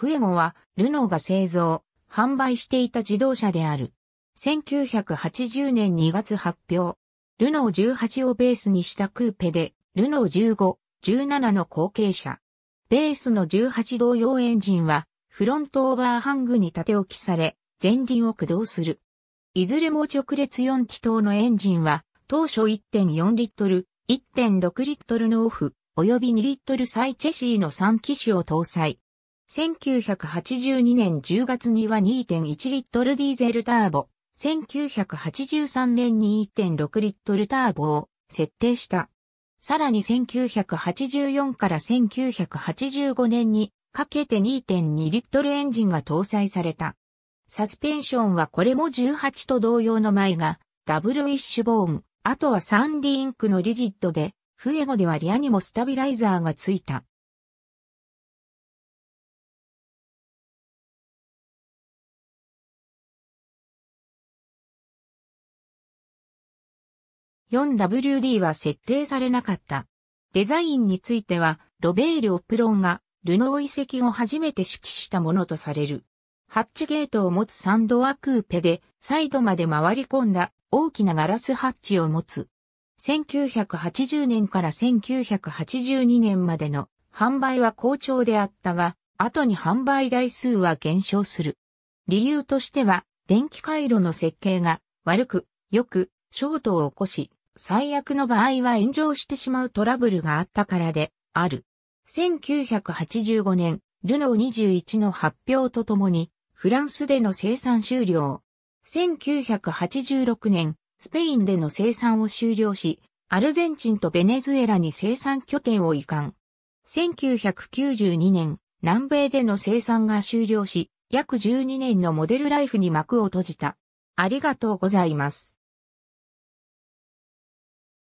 フエゴは、ルノーが製造、販売していた自動車である。1980年2月発表。ルノー18をベースにしたクーペで、ルノー15、17の後継者。ベースの18同様エンジンは、フロントオーバーハングに縦置きされ、前輪を駆動する。いずれも直列4気筒のエンジンは、当初1.4リットル、1.6リットルのオフ、及び2リットルサイチェシーの3機種を搭載。1982年10月には2.1リットルディーゼルターボ、1983年に1.6リットルターボを設定した。さらに1984から1985年にかけて2.2リットルエンジンが搭載された。サスペンションはこれも18と同様の前がダブルウィッシュボーン、あとはサンリンクのリジットで、フエゴではリアにもスタビライザーがついた。4WD は設定されなかった。デザインについては、ロベール・オプロンが、ルノー遺跡を初めて指揮したものとされる。ハッチゲートを持つサンドアクーペで、サイドまで回り込んだ大きなガラスハッチを持つ。1980年から1982年までの販売は好調であったが、後に販売台数は減少する。理由としては、電気回路の設計が悪く、よく、ショートを起こし、最悪の場合は炎上してしまうトラブルがあったからである。1985年、ルノー21の発表とともに、フランスでの生産終了。1986年、スペインでの生産を終了し、アルゼンチンとベネズエラに生産拠点を移管。1992年、南米での生産が終了し、約12年のモデルライフに幕を閉じた。ありがとうございます。